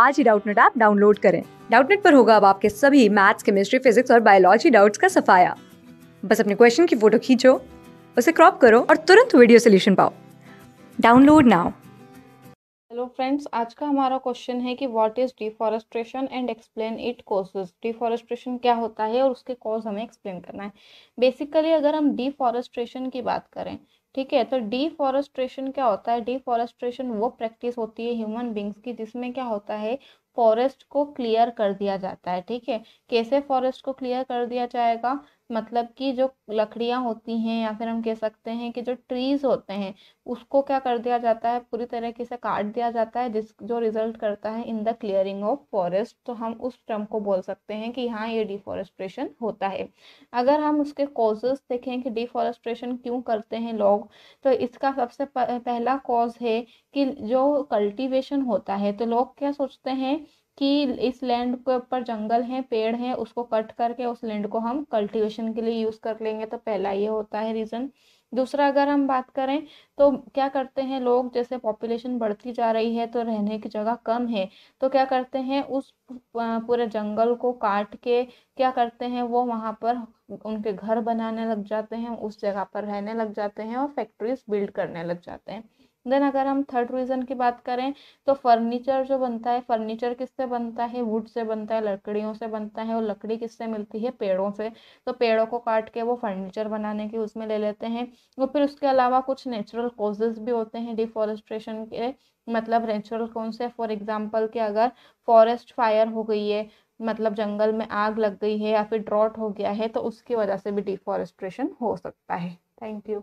आज ही Doubtnut app download करें डाउटनेट पर होगा अब आपके सभी मैथ्स केमिस्ट्री फिजिक्स और बायोलॉजी डाउट्स का सफाया बस अपने क्वेश्चन की फोटो खींचो उसे क्रॉप करो और तुरंत वीडियो सोल्यूशन पाओ डाउनलोड नाउ हेलो फ्रेंड्स आज का हमारा क्वेश्चन है कि what is deforestation and explain it causes deforestation क्या होता है और उसके कॉज हमें एक्सप्लेन करना है बेसिकली अगर हम डिफॉरेस्ट्रेशन की बात करें ठीक है तो डिफॉरेस्ट्रेशन क्या होता है डिफॉरेस्ट्रेशन वो प्रैक्टिस होती है ह्यूमन बींग्स की जिसमें क्या होता है फॉरेस्ट को क्लियर कर दिया जाता है ठीक है कैसे फॉरेस्ट को क्लियर कर दिया जाएगा मतलब कि जो लकड़ियाँ होती हैं या फिर हम कह सकते हैं कि जो ट्रीज होते हैं उसको क्या कर दिया जाता है पूरी तरीके से काट दिया जाता है जिस जो रिजल्ट करता है in the clearing of forest तो हम उस टर्म को बोल सकते हैं कि हाँ ये डिफॉरेस्ट्रेशन होता है अगर हम उसके कॉजेस देखें कि डिफॉरेस्ट्रेशन क्यों करते हैं लोग तो इसका सबसे पहला कॉज है कि जो कल्टीवेशन होता है तो लोग क्या सोचते हैं कि इस लैंड के ऊपर जंगल है पेड़ है उसको कट करके उस लैंड को हम कल्टीवेशन के लिए यूज़ कर लेंगे तो पहला ये होता है रीज़न दूसरा अगर हम बात करें तो क्या करते हैं लोग जैसे पॉपुलेशन बढ़ती जा रही है तो रहने की जगह कम है तो क्या करते हैं उस पूरे जंगल को काट के क्या करते हैं वो वहाँ पर उनके घर बनाने लग जाते हैं उस जगह पर रहने लग जाते हैं और फैक्ट्रीज बिल्ड करने लग जाते हैं देन अगर हम थर्ड रीज़न की बात करें तो फर्नीचर जो बनता है फर्नीचर किससे बनता है वुड से बनता है लकड़ियों से बनता है और लकड़ी किससे मिलती है पेड़ों से तो पेड़ों को काट के वो फर्नीचर बनाने के उसमें ले लेते हैं और फिर उसके अलावा कुछ नेचुरल कोजेज़ भी होते हैं डिफॉरेस्ट्रेशन के मतलब नेचुरल कौन से फॉर एग्जाम्पल कि अगर फॉरेस्ट फायर हो गई है मतलब जंगल में आग लग गई है या फिर ड्रॉट हो गया है तो उसकी वजह से भी डिफॉरेस्ट्रेशन हो सकता है थैंक यू